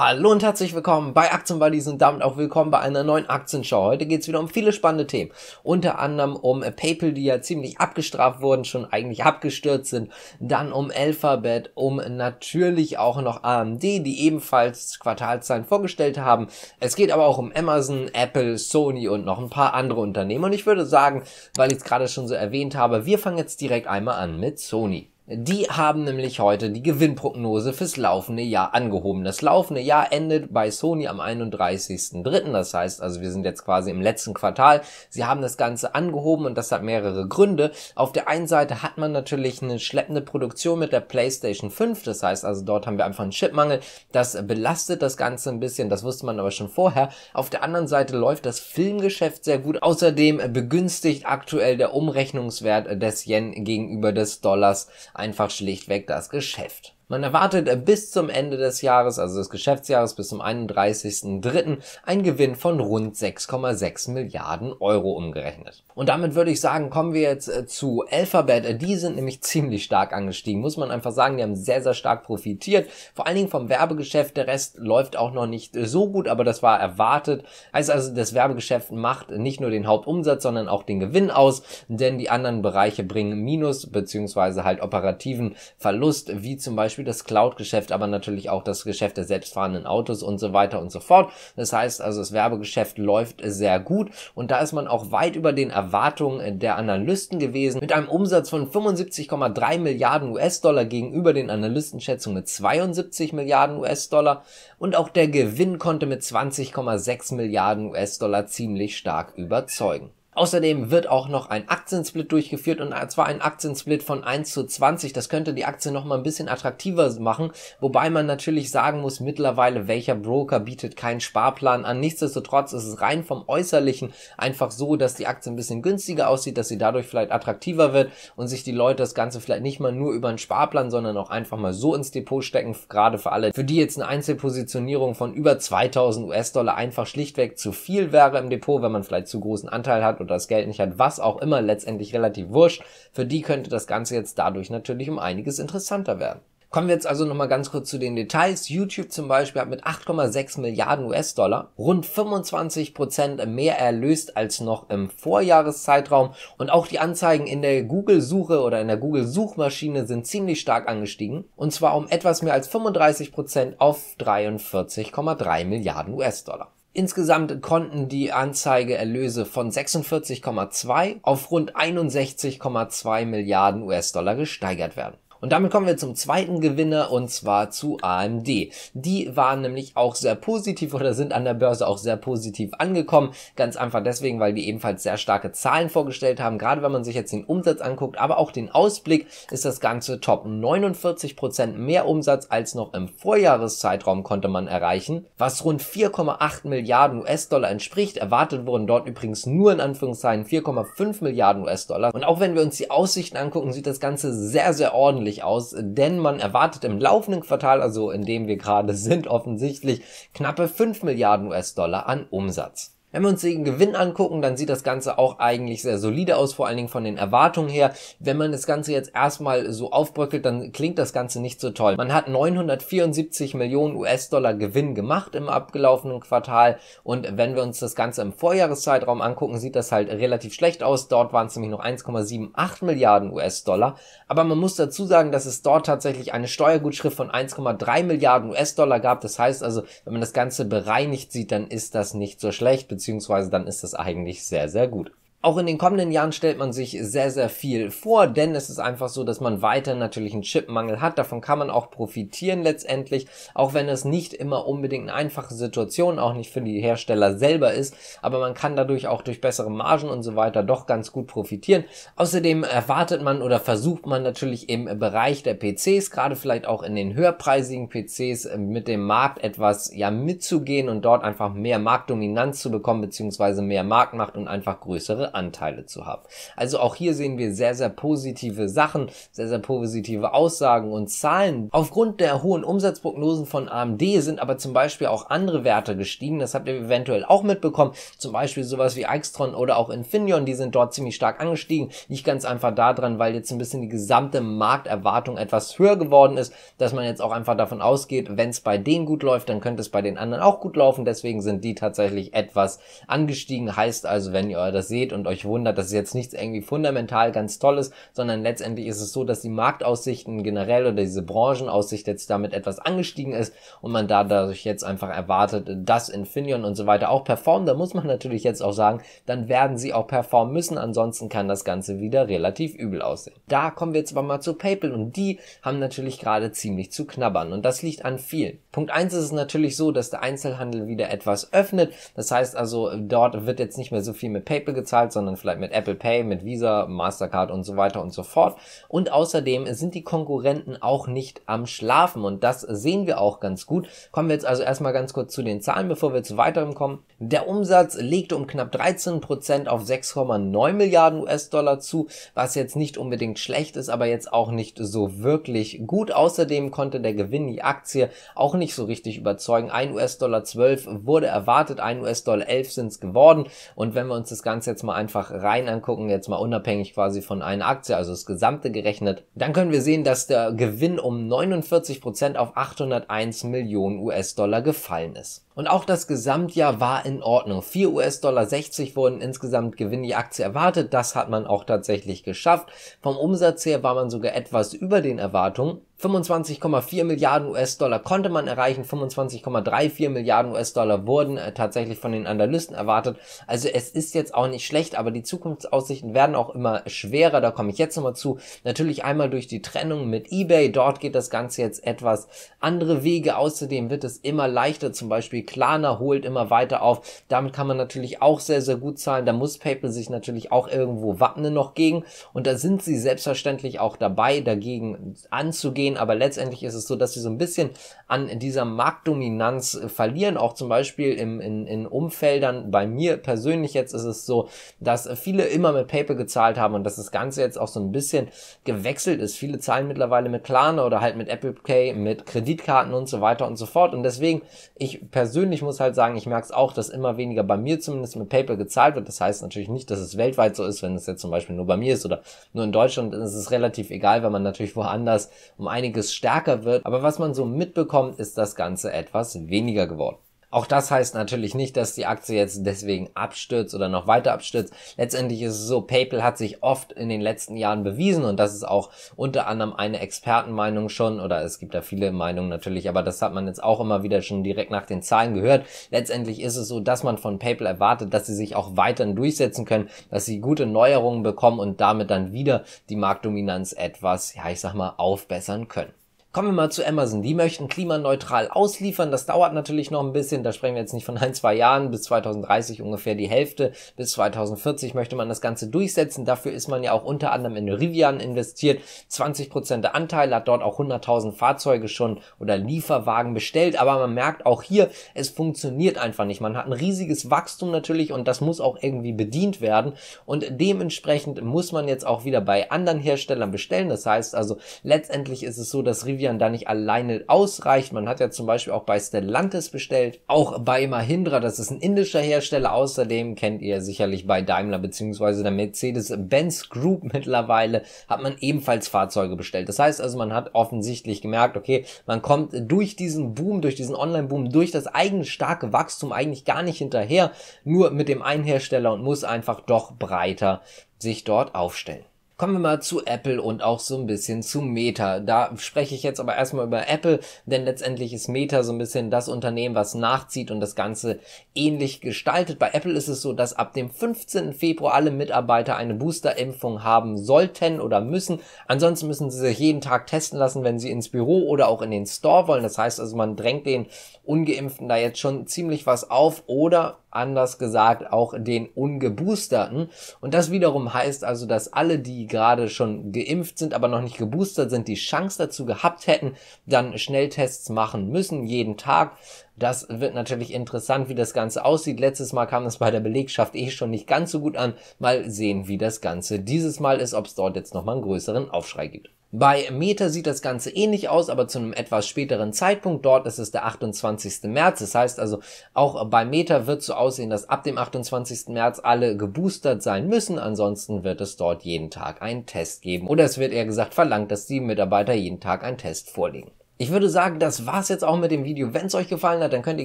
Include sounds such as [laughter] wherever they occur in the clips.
Hallo und herzlich willkommen bei Aktienbuddies und damit auch willkommen bei einer neuen Aktienschau. Heute geht es wieder um viele spannende Themen. Unter anderem um PayPal, die ja ziemlich abgestraft wurden, schon eigentlich abgestürzt sind. Dann um Alphabet, um natürlich auch noch AMD, die ebenfalls Quartalszahlen vorgestellt haben. Es geht aber auch um Amazon, Apple, Sony und noch ein paar andere Unternehmen. Und ich würde sagen, weil ich es gerade schon so erwähnt habe, wir fangen jetzt direkt einmal an mit Sony. Die haben nämlich heute die Gewinnprognose fürs laufende Jahr angehoben. Das laufende Jahr endet bei Sony am 31.03. Das heißt also, wir sind jetzt quasi im letzten Quartal. Sie haben das Ganze angehoben und das hat mehrere Gründe. Auf der einen Seite hat man natürlich eine schleppende Produktion mit der PlayStation 5. Das heißt also, dort haben wir einfach einen Chipmangel. Das belastet das Ganze ein bisschen. Das wusste man aber schon vorher. Auf der anderen Seite läuft das Filmgeschäft sehr gut. Außerdem begünstigt aktuell der Umrechnungswert des Yen gegenüber des Dollars einfach schlichtweg das Geschäft. Man erwartet äh, bis zum Ende des Jahres, also des Geschäftsjahres bis zum 31.03. einen Gewinn von rund 6,6 Milliarden Euro umgerechnet. Und damit würde ich sagen, kommen wir jetzt äh, zu Alphabet. Äh, die sind nämlich [laughs] ziemlich stark angestiegen, muss man einfach sagen. Die haben sehr, sehr stark profitiert. Vor allen Dingen vom Werbegeschäft. Der Rest läuft auch noch nicht so gut, aber das war erwartet. Heißt also, das Werbegeschäft macht nicht nur den Hauptumsatz, sondern auch den Gewinn aus, denn die anderen Bereiche bringen Minus beziehungsweise halt operativen Verlust, wie zum Beispiel Beispiel das Cloud-Geschäft, aber natürlich auch das Geschäft der selbstfahrenden Autos und so weiter und so fort. Das heißt also, das Werbegeschäft läuft sehr gut und da ist man auch weit über den Erwartungen der Analysten gewesen. Mit einem Umsatz von 75,3 Milliarden US-Dollar gegenüber den Analystenschätzungen mit 72 Milliarden US-Dollar und auch der Gewinn konnte mit 20,6 Milliarden US-Dollar ziemlich stark überzeugen. Außerdem wird auch noch ein Aktiensplit durchgeführt und zwar ein Aktiensplit von 1 zu 20. Das könnte die Aktie noch ein bisschen attraktiver machen, wobei man natürlich sagen muss, mittlerweile welcher Broker bietet keinen Sparplan an. Nichtsdestotrotz ist es rein vom Äußerlichen einfach so, dass die Aktie ein bisschen günstiger aussieht, dass sie dadurch vielleicht attraktiver wird und sich die Leute das Ganze vielleicht nicht mal nur über einen Sparplan, sondern auch einfach mal so ins Depot stecken, gerade für alle, für die jetzt eine Einzelpositionierung von über 2000 US-Dollar einfach schlichtweg zu viel wäre im Depot, wenn man vielleicht zu großen Anteil hat oder das Geld nicht hat, was auch immer, letztendlich relativ wurscht, für die könnte das Ganze jetzt dadurch natürlich um einiges interessanter werden. Kommen wir jetzt also nochmal ganz kurz zu den Details. YouTube zum Beispiel hat mit 8,6 Milliarden US-Dollar rund 25% Prozent mehr erlöst als noch im Vorjahreszeitraum und auch die Anzeigen in der Google-Suche oder in der Google-Suchmaschine sind ziemlich stark angestiegen und zwar um etwas mehr als 35% Prozent auf 43,3 Milliarden US-Dollar. Insgesamt konnten die Anzeigeerlöse von 46,2 auf rund 61,2 Milliarden US-Dollar gesteigert werden und damit kommen wir zum zweiten Gewinner und zwar zu AMD. Die waren nämlich auch sehr positiv oder sind an der Börse auch sehr positiv angekommen. Ganz einfach deswegen, weil die ebenfalls sehr starke Zahlen vorgestellt haben. Gerade wenn man sich jetzt den Umsatz anguckt, aber auch den Ausblick ist das Ganze top. 49% Prozent mehr Umsatz als noch im Vorjahreszeitraum konnte man erreichen, was rund 4,8 Milliarden US-Dollar entspricht. Erwartet wurden dort übrigens nur in Anführungszeichen 4,5 Milliarden US-Dollar. Und auch wenn wir uns die Aussichten angucken, sieht das Ganze sehr, sehr ordentlich ordentlich aus, denn man erwartet im laufenden Quartal, also in dem wir gerade [laughs] sind, offensichtlich knappe 5 Milliarden US-Dollar an Umsatz. Wenn wir uns den Gewinn angucken, dann sieht das Ganze auch eigentlich sehr solide aus, vor allen Dingen von den Erwartungen her. Wenn man das Ganze jetzt erstmal so aufbröckelt, dann klingt das Ganze nicht so toll. Man hat 974 Millionen US-Dollar Gewinn gemacht im abgelaufenen Quartal und wenn wir uns das Ganze im Vorjahreszeitraum angucken, sieht das halt relativ schlecht aus. Dort waren es nämlich noch 1,78 Milliarden US-Dollar. Aber man muss dazu sagen, dass es dort tatsächlich eine Steuergutschrift von 1,3 Milliarden US-Dollar gab. Das heißt also, wenn man das Ganze bereinigt sieht, dann ist das nicht so schlecht beziehungsweise dann ist das eigentlich sehr, sehr gut. Auch in den kommenden Jahren stellt man sich sehr, sehr viel vor, denn es ist einfach so, dass man weiter natürlich einen Chipmangel hat. Davon kann man auch profitieren letztendlich, auch wenn es nicht immer unbedingt eine einfache Situation, auch nicht für die Hersteller selber ist. Aber man kann dadurch auch durch bessere Margen und so weiter doch ganz gut profitieren. Außerdem erwartet man oder versucht man natürlich im Bereich der PCs, gerade vielleicht auch in den höherpreisigen PCs, mit dem Markt etwas ja mitzugehen und dort einfach mehr Marktdominanz zu bekommen, beziehungsweise mehr Marktmacht und einfach größere andere Anteile zu haben. Also auch hier sehen wir sehr, sehr positive Sachen, sehr, sehr positive Aussagen und Zahlen. Aufgrund der hohen Umsatzprognosen von AMD sind aber zum Beispiel auch andere Werte gestiegen. Das habt ihr eventuell auch mitbekommen. Zum Beispiel sowas wie Extron oder auch Infineon, die sind dort ziemlich stark angestiegen. Nicht ganz einfach daran, weil jetzt ein bisschen die gesamte Markterwartung etwas höher geworden ist, dass man jetzt auch einfach davon ausgeht, wenn es bei denen gut läuft, dann könnte es bei den anderen auch gut laufen. Deswegen sind die tatsächlich etwas angestiegen. Heißt also, wenn ihr das seht und euch wundert, dass jetzt nichts irgendwie fundamental ganz Tolles, sondern letztendlich ist es so, dass die Marktaussichten generell oder diese Branchenaussicht jetzt damit etwas angestiegen ist und man dadurch jetzt einfach erwartet, dass Infineon und so weiter auch performen. Da muss man natürlich jetzt auch sagen, dann werden sie auch performen müssen, ansonsten kann das Ganze wieder relativ übel aussehen. Da kommen wir jetzt aber mal zu PayPal und die haben natürlich gerade ziemlich zu knabbern und das liegt an vielen. Punkt 1 ist es natürlich so, dass der Einzelhandel wieder etwas öffnet. Das heißt also, dort wird jetzt nicht mehr so viel mit PayPal gezahlt Card, sondern vielleicht mit Apple Pay, mit Visa, Mastercard und so weiter und so fort. Und außerdem sind die Konkurrenten auch nicht am Schlafen und das sehen wir auch ganz gut. Kommen wir jetzt also erstmal ganz kurz zu den Zahlen, bevor wir zu weiterem kommen. Der Umsatz legte um knapp 13% auf 6,9 Milliarden US-Dollar zu, was jetzt nicht unbedingt schlecht ist, aber jetzt auch nicht so wirklich gut. Außerdem konnte der Gewinn die Aktie auch nicht so richtig überzeugen. 1 US-Dollar 12 wurde erwartet, 1 US-Dollar 11 sind es geworden. Und wenn wir uns das Ganze jetzt mal einfach rein angucken, jetzt mal unabhängig quasi von einer Aktie, also das gesamte gerechnet, dann können wir sehen, dass der Gewinn um 49% Prozent auf 801 Millionen US-Dollar gefallen ist. Und auch das Gesamtjahr war in Ordnung. 4 US-Dollar 60 wurden insgesamt Gewinn die Aktie erwartet. Das hat man auch tatsächlich geschafft. Vom Umsatz her war man sogar etwas über den Erwartungen. 25,4 Milliarden US-Dollar konnte man erreichen, 25,34 Milliarden US-Dollar wurden äh, tatsächlich von den Analysten erwartet. Also es ist jetzt auch nicht schlecht, aber die Zukunftsaussichten werden auch immer schwerer, da komme ich jetzt nochmal zu. Natürlich einmal durch die Trennung mit eBay, dort geht das Ganze jetzt etwas andere Wege, außerdem wird es immer leichter, zum Beispiel Klarna holt immer weiter auf, damit kann man natürlich auch sehr, sehr gut zahlen, da muss PayPal sich natürlich auch irgendwo wappnen noch gegen und da sind sie selbstverständlich auch dabei, dagegen anzugehen gehen, aber letztendlich ist es so, dass sie so ein bisschen an dieser Marktdominanz äh, verlieren. Auch zum Beispiel im, in, in Umfeldern, bei mir persönlich jetzt ist es so, dass äh, viele immer mit PayPal gezahlt haben und dass das Ganze jetzt auch so ein bisschen gewechselt ist. Viele zahlen mittlerweile mit Klarna oder halt mit Apple Pay, mit Kreditkarten und so weiter und so fort. Und deswegen, ich persönlich muss halt sagen, ich merke es auch, dass immer weniger bei mir zumindest mit PayPal gezahlt wird. Das heißt natürlich nicht, dass es weltweit so ist, wenn es jetzt zum Beispiel nur bei mir ist oder nur in Deutschland ist es relativ egal, weil man natürlich woanders um ein einiges stärker wird, aber was man so mitbekommt, ist das Ganze etwas weniger geworden. Auch das heißt natürlich nicht, dass die Aktie jetzt deswegen abstürzt oder noch weiter abstürzt. Letztendlich ist es so, PayPal hat sich oft in den letzten Jahren bewiesen und das ist auch unter anderem eine Expertenmeinung schon oder es gibt da viele Meinungen natürlich, aber das hat man jetzt auch immer wieder schon direkt nach den Zahlen gehört. Letztendlich ist es so, dass man von PayPal erwartet, dass sie sich auch weiterhin durchsetzen können, dass sie gute Neuerungen bekommen und damit dann wieder die Marktdominanz etwas, ja ich sag mal, aufbessern können. Kommen wir mal zu Amazon. Die möchten klimaneutral ausliefern. Das dauert natürlich noch ein bisschen. Da sprechen wir jetzt nicht von ein, zwei Jahren. Bis 2030 ungefähr die Hälfte. Bis 2040 möchte man das Ganze durchsetzen. Dafür ist man ja auch unter anderem in Rivian investiert. 20% der Anteile hat dort auch 100.000 Fahrzeuge schon oder Lieferwagen bestellt. Aber man merkt auch hier, es funktioniert einfach nicht. Man hat ein riesiges Wachstum natürlich und das muss auch irgendwie bedient werden. Und dementsprechend muss man jetzt auch wieder bei anderen Herstellern bestellen. Das heißt also, letztendlich ist es so, dass Rivian Rivian da nicht alleine ausreicht. Man hat ja zum Beispiel auch bei Stellantis bestellt, auch bei Mahindra, das ist ein indischer Hersteller. Außerdem kennt ihr sicherlich bei Daimler bzw. der Mercedes-Benz Group [laughs] mittlerweile, hat man ebenfalls Fahrzeuge bestellt. Das heißt also, man hat offensichtlich gemerkt, okay, man kommt durch diesen Boom, durch diesen Online-Boom, durch das eigene starke Wachstum eigentlich gar nicht hinterher, nur mit dem einen Hersteller und muss einfach doch breiter sich dort aufstellen. Kommen wir mal zu Apple und auch so ein bisschen zu Meta. Da spreche ich jetzt aber erstmal über Apple, denn letztendlich ist Meta so ein bisschen das Unternehmen, was nachzieht und das Ganze ähnlich gestaltet. Bei Apple ist es so, dass ab dem 15. Februar alle Mitarbeiter eine Boosterimpfung haben sollten oder müssen. Ansonsten müssen sie sich jeden Tag testen lassen, wenn sie ins Büro oder auch in den Store wollen. Das heißt also, man drängt den Ungeimpften da jetzt schon ziemlich was auf oder anders gesagt auch den Ungeboosterten. Und das wiederum heißt also, dass alle, die gerade schon geimpft sind, aber noch nicht geboostert sind, die Chance dazu gehabt hätten, dann Schnelltests machen müssen, jeden Tag. Das wird natürlich interessant, wie das Ganze aussieht. Letztes Mal kam das bei der Belegschaft eh schon nicht ganz so gut an. Mal sehen, wie das Ganze dieses Mal ist, ob es dort jetzt nochmal einen größeren Aufschrei gibt. Bei Meta sieht das Ganze ähnlich aus, aber zu einem etwas späteren Zeitpunkt. Dort ist es der 28. März. Das heißt also, auch bei Meta wird so aussehen, dass ab dem 28. März alle geboostert sein müssen. Ansonsten wird es dort jeden Tag einen Test geben. Oder es wird eher gesagt verlangt, dass die Mitarbeiter jeden Tag einen Test vorlegen ich würde sagen, das war's jetzt auch mit dem Video. Wenn es euch gefallen hat, dann könnt ihr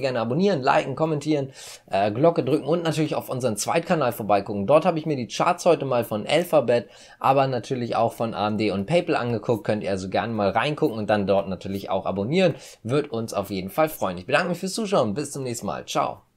gerne abonnieren, liken, kommentieren, äh, Glocke drücken und natürlich auf unseren Zweitkanal vorbeigucken. Dort habe ich mir die Charts heute mal von Alphabet, aber natürlich auch von AMD und PayPal angeguckt. Könnt ihr also gerne mal reingucken und dann dort natürlich auch abonnieren. Wird uns auf jeden Fall freuen. Ich bedanke mich fürs Zuschauen. Bis zum nächsten Mal. Ciao.